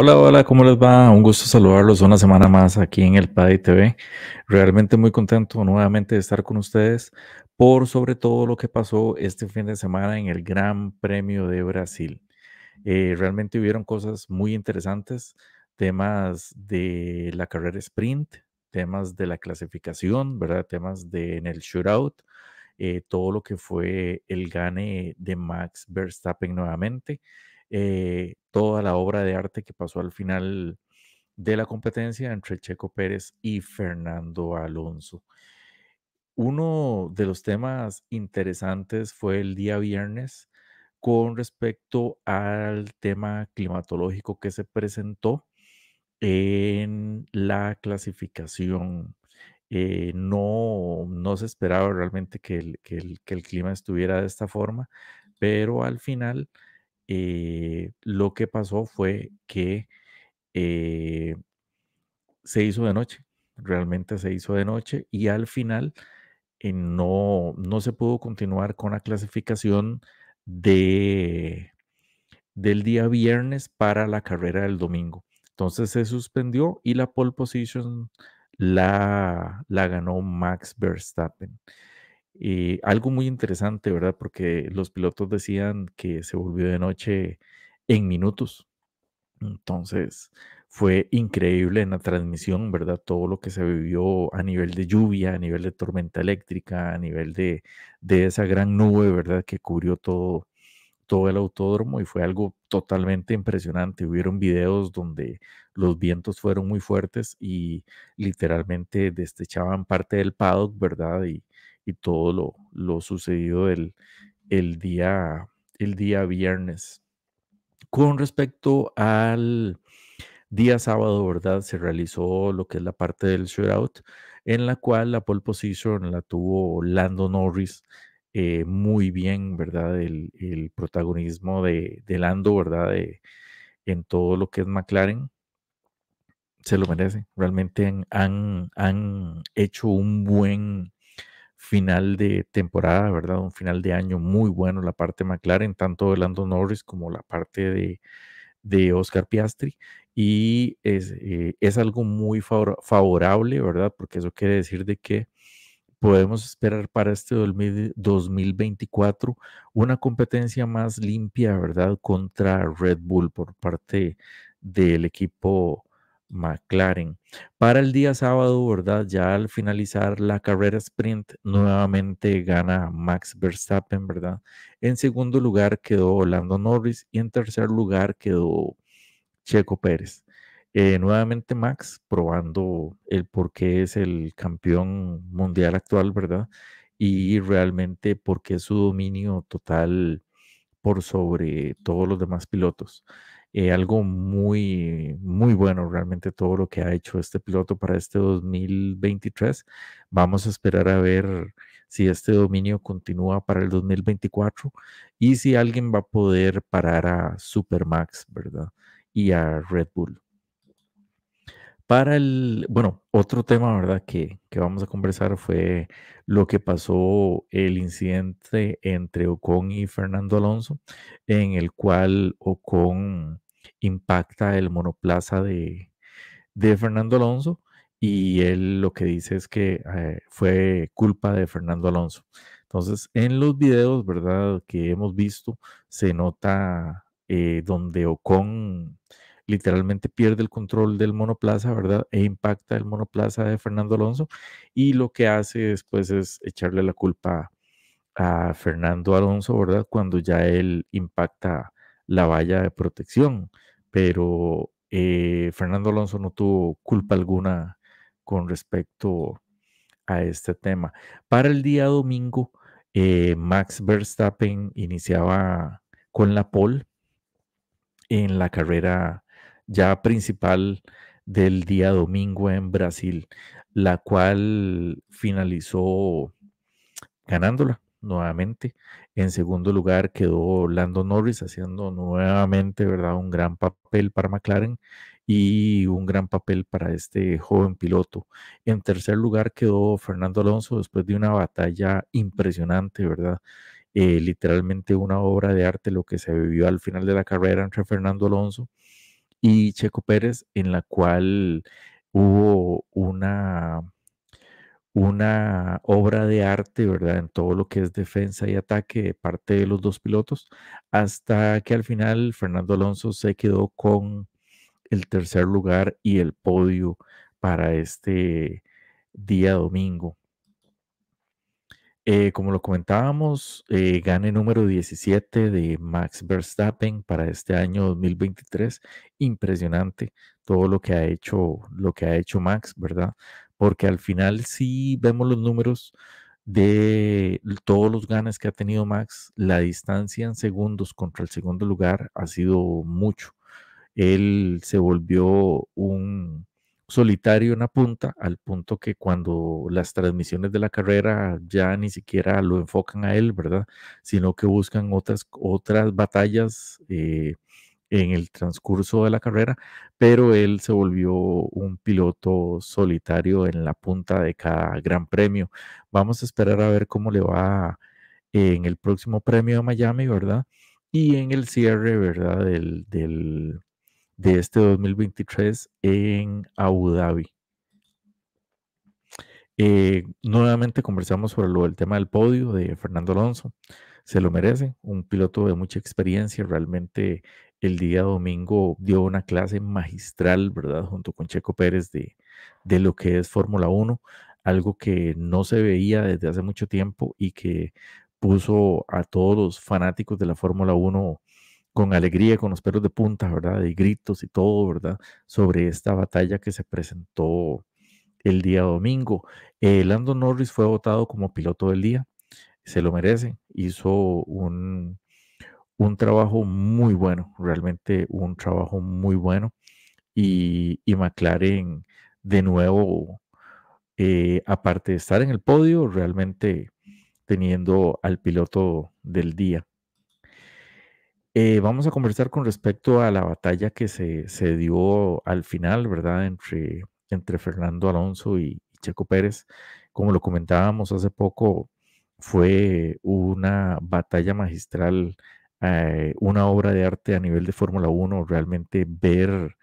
Hola, hola, ¿cómo les va? Un gusto saludarlos una semana más aquí en el PADI TV. Realmente muy contento nuevamente de estar con ustedes por sobre todo lo que pasó este fin de semana en el Gran Premio de Brasil. Eh, realmente hubieron cosas muy interesantes, temas de la carrera sprint, temas de la clasificación, ¿verdad? Temas de en el shootout, eh, todo lo que fue el gane de Max Verstappen nuevamente. Eh, toda la obra de arte que pasó al final de la competencia entre Checo Pérez y Fernando Alonso. Uno de los temas interesantes fue el día viernes con respecto al tema climatológico que se presentó en la clasificación. Eh, no, se esperaba realmente que que el, clima estuviera de esta forma, pero al final eh, lo que pasó fue que eh, se hizo de noche, realmente se hizo de noche y al final eh, no, no se pudo continuar con la clasificación de, del día viernes para la carrera del domingo. Entonces se suspendió y la pole position la, la ganó Max Verstappen y algo muy interesante, ¿verdad? Porque los pilotos decían que se volvió de noche en minutos. Entonces, fue increíble en la transmisión, ¿verdad? Todo lo que se vivió a nivel de lluvia, a nivel de tormenta eléctrica, a nivel de, de esa gran nube, ¿verdad? Que cubrió todo, todo el autódromo y fue algo totalmente impresionante. Hubieron videos donde los vientos fueron muy fuertes y literalmente destechaban parte del paddock, ¿verdad? Y, y todo lo, lo sucedido el, día, el día viernes. Con respecto al día sábado, ¿verdad? Se realizó lo que es la parte del shootout, en la cual la pole position la tuvo Lando Norris. Eh, muy bien, ¿verdad? El, protagonismo de, Lando, ¿verdad? en todo lo que es McLaren se lo merece. Realmente han, han, hecho un buen, final de temporada, ¿verdad? Un final de año muy bueno la parte McLaren, tanto de Lando Norris como la parte de, de Oscar Piastri. Y es, eh, algo muy favorable, ¿verdad? Porque eso quiere decir de que podemos esperar para este 2024 una competencia más limpia, ¿verdad? Contra Red Bull por parte del equipo McLaren. Para el día sábado, ¿verdad? Ya al finalizar la carrera sprint, nuevamente gana Max Verstappen, ¿verdad? En segundo lugar quedó Orlando Norris y en tercer lugar quedó Checo Pérez. Eh, nuevamente Max probando el por qué es el campeón mundial actual, ¿verdad? Y realmente por qué su dominio total por sobre todos los demás pilotos. Eh, algo muy, muy bueno realmente todo lo que ha hecho este piloto para este 2023. Vamos a esperar a ver si este dominio continúa para el 2024 y si alguien va a poder parar a Supermax, ¿verdad? Y a Red Bull. Para el, bueno, otro tema, ¿verdad? Que, que vamos a conversar fue lo que pasó el incidente entre Ocon y Fernando Alonso, en el cual Ocon impacta el monoplaza de, Fernando Alonso y él lo que dice es que eh, fue culpa de Fernando Alonso. Entonces, en los videos, ¿verdad?, que hemos visto, se nota eh, donde Ocon literalmente pierde el control del monoplaza, ¿verdad? E impacta el monoplaza de Fernando Alonso y lo que hace después es echarle la culpa a Fernando Alonso, ¿verdad? Cuando ya él impacta la valla de protección pero eh, Fernando Alonso no tuvo culpa alguna con respecto a este tema. Para el día domingo, eh, Max Verstappen iniciaba con la pole en la carrera ya principal del día domingo en Brasil, la cual finalizó ganándola nuevamente. En segundo lugar quedó Lando Norris haciendo nuevamente, ¿verdad? Un gran papel para McLaren y un gran papel para este joven piloto. En tercer lugar quedó Fernando Alonso después de una batalla impresionante, ¿verdad? Eh, literalmente una obra de arte lo que se vivió al final de la carrera entre Fernando Alonso y Checo Pérez, en la cual hubo una una obra de arte, ¿verdad? En todo lo que es defensa y ataque de parte de los dos pilotos, hasta que al final Fernando Alonso se quedó con el tercer lugar y el podio para este día domingo. Eh, como lo comentábamos, eh, gane número 17 de Max Verstappen para este año 2023. Impresionante todo lo que ha hecho, lo que ha hecho Max, ¿verdad? Porque al final si vemos los números de todos los ganes que ha tenido Max, la distancia en segundos contra el segundo lugar ha sido mucho. Él se volvió un solitario en la punta, al punto que cuando las transmisiones de la carrera ya ni siquiera lo enfocan a él, ¿verdad? Sino que buscan otras, otras batallas. Eh, en el transcurso de la carrera, pero él se volvió un piloto solitario en la punta de cada gran premio. Vamos a esperar a ver cómo le va en el próximo premio de Miami, ¿verdad? Y en el cierre, ¿verdad? Del, de este 2023 en Abu Dhabi. Eh, nuevamente conversamos sobre lo del tema del podio de Fernando Alonso. Se lo merece, un piloto de mucha experiencia, realmente el día domingo dio una clase magistral, ¿verdad? Junto con Checo Pérez de, de lo que es Fórmula 1, algo que no se veía desde hace mucho tiempo y que puso a todos los fanáticos de la Fórmula 1 con alegría, con los pelos de punta, ¿verdad? De gritos y todo, ¿verdad? Sobre esta batalla que se presentó el día domingo. Eh, Lando Norris fue votado como piloto del día, se lo merece, hizo un, un trabajo muy bueno, realmente un trabajo muy bueno. Y, y McLaren, de nuevo, eh, aparte de estar en el podio, realmente teniendo al piloto del día. Eh, vamos a conversar con respecto a la batalla que se, se dio al final, ¿verdad? Entre, entre Fernando Alonso y, y Checo Pérez. Como lo comentábamos hace poco, fue una batalla magistral eh, una obra de arte a nivel de Fórmula 1, realmente ver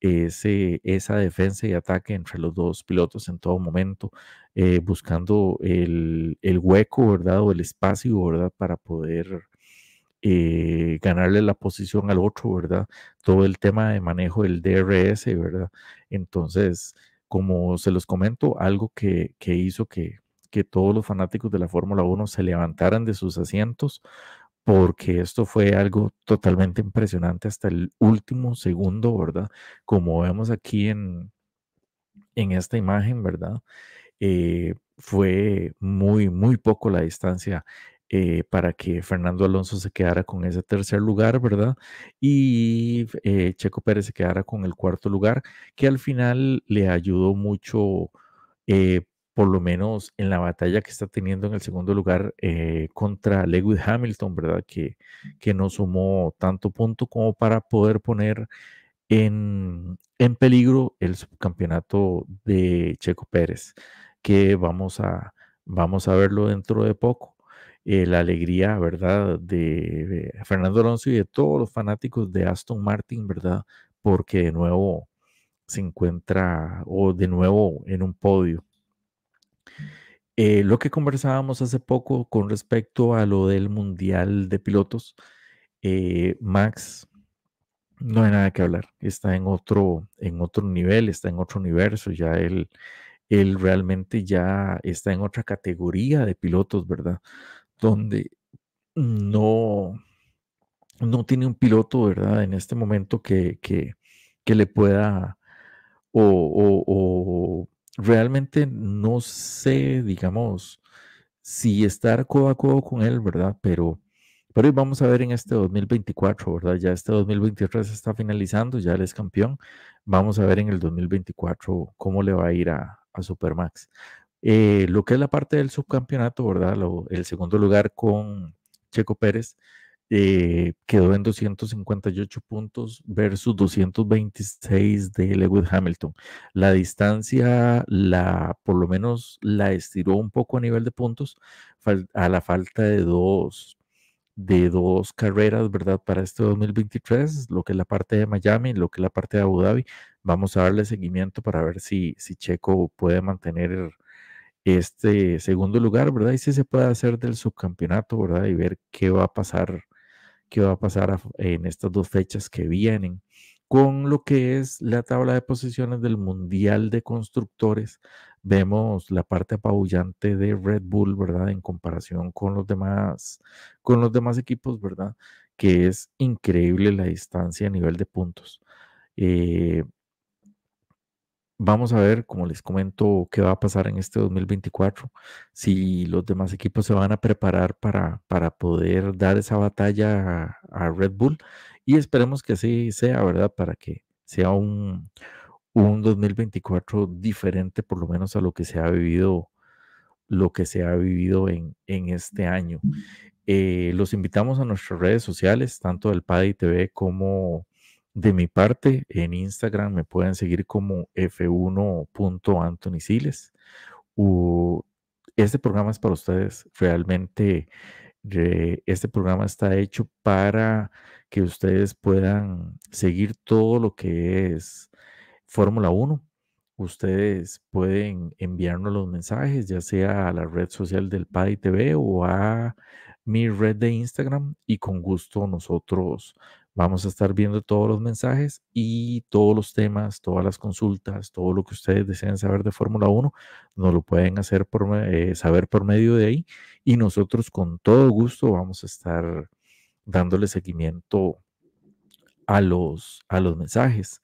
ese, esa defensa y ataque entre los dos pilotos en todo momento, eh, buscando el, hueco, ¿verdad? O el espacio, ¿verdad? Para poder eh, ganarle la posición al otro, ¿verdad? Todo el tema de manejo del DRS, ¿verdad? Entonces, como se los comento, algo que, hizo que, que todos los fanáticos de la Fórmula 1 se levantaran de sus asientos porque esto fue algo totalmente impresionante hasta el último segundo, ¿verdad? Como vemos aquí en, en esta imagen, ¿verdad? Eh, fue muy, muy poco la distancia eh, para que Fernando Alonso se quedara con ese tercer lugar, ¿verdad? Y eh, Checo Pérez se quedara con el cuarto lugar, que al final le ayudó mucho por lo menos en la batalla que está teniendo en el segundo lugar eh, contra Lewis Hamilton, ¿verdad? Que, que no sumó tanto punto como para poder poner en, peligro el subcampeonato de Checo Pérez, que vamos a, vamos a verlo dentro de poco. Eh, la alegría, ¿verdad?, de, de, Fernando Alonso y de todos los fanáticos de Aston Martin, ¿verdad?, porque de nuevo se encuentra o de nuevo en un podio. Eh, lo que conversábamos hace poco con respecto a lo del Mundial de Pilotos, eh, Max, no hay nada que hablar, está en otro, en otro nivel, está en otro universo, ya él, él realmente ya está en otra categoría de pilotos, ¿verdad? Donde no, no tiene un piloto, ¿verdad? En este momento que, que, le pueda o realmente no sé, digamos, si estar codo a codo con él, ¿verdad? Pero, pero vamos a ver en este 2024, ¿verdad? Ya este 2023 se está finalizando, ya él es campeón. Vamos a ver en el 2024 cómo le va a ir a, Supermax. Eh, lo que es la parte del subcampeonato, ¿verdad? el segundo lugar con Checo Pérez eh, quedó en 258 puntos versus 226 de Lewis Hamilton. La distancia, la, por lo menos la estiró un poco a nivel de puntos a la falta de dos, de dos carreras, ¿verdad? Para este 2023, lo que es la parte de Miami, lo que es la parte de Abu Dhabi. Vamos a darle seguimiento para ver si, si Checo puede mantener este segundo lugar, ¿verdad? Y si se puede hacer del subcampeonato, ¿verdad? Y ver qué va a pasar ¿Qué va a pasar en estas dos fechas que vienen con lo que es la tabla de posiciones del Mundial de Constructores. Vemos la parte apabullante de Red Bull, ¿verdad? En comparación con los demás, con los demás equipos, ¿verdad? Que es increíble la distancia a nivel de puntos. Eh, Vamos a ver, como les comento, qué va a pasar en este 2024, si los demás equipos se van a preparar para, para poder dar esa batalla a, Red Bull y esperemos que así sea, ¿verdad? Para que sea un, 2024 diferente, por lo menos a lo que se ha vivido, lo que se ha vivido en, este año. Eh, los invitamos a nuestras redes sociales, tanto del PADI TV como de mi parte, en Instagram me pueden seguir como f 1antonisiles uh, Este programa es para ustedes. Realmente, eh, este programa está hecho para que ustedes puedan seguir todo lo que es Fórmula 1. Ustedes pueden enviarnos los mensajes, ya sea a la red social del PADI TV o a mi red de Instagram, y con gusto nosotros Vamos a estar viendo todos los mensajes y todos los temas, todas las consultas, todo lo que ustedes deseen saber de Fórmula 1, nos lo pueden hacer eh, saber por medio de ahí y nosotros con todo gusto vamos a estar dándole seguimiento a los, a los mensajes.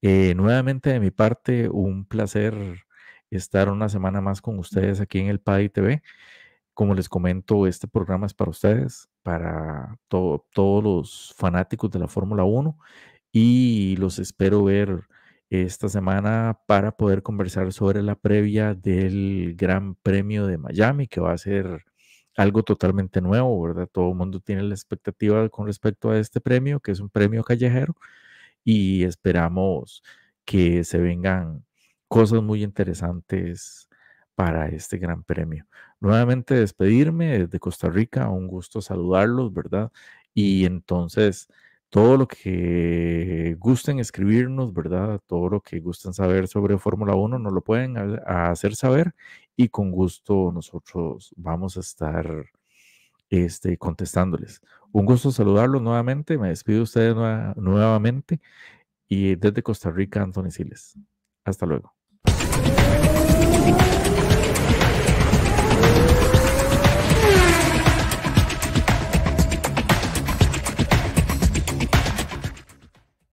Eh, nuevamente de mi parte, un placer estar una semana más con ustedes aquí en el PADI TV. Como les comento, este programa es para ustedes para todos los fanáticos de la Fórmula 1 y los espero ver esta semana para poder conversar sobre la previa del Gran Premio de Miami, que va a ser algo totalmente nuevo, ¿verdad? Todo el mundo tiene la expectativa con respecto a este premio, que es un premio callejero, y esperamos que se vengan cosas muy interesantes para este gran premio. Nuevamente despedirme desde Costa Rica, un gusto saludarlos, ¿verdad? Y entonces, todo lo que gusten escribirnos, ¿verdad? Todo lo que gusten saber sobre Fórmula 1, nos lo pueden hacer saber y con gusto nosotros vamos a estar este, contestándoles. Un gusto saludarlos nuevamente, me despido ustedes nuevamente y desde Costa Rica, Anthony Siles. Hasta luego.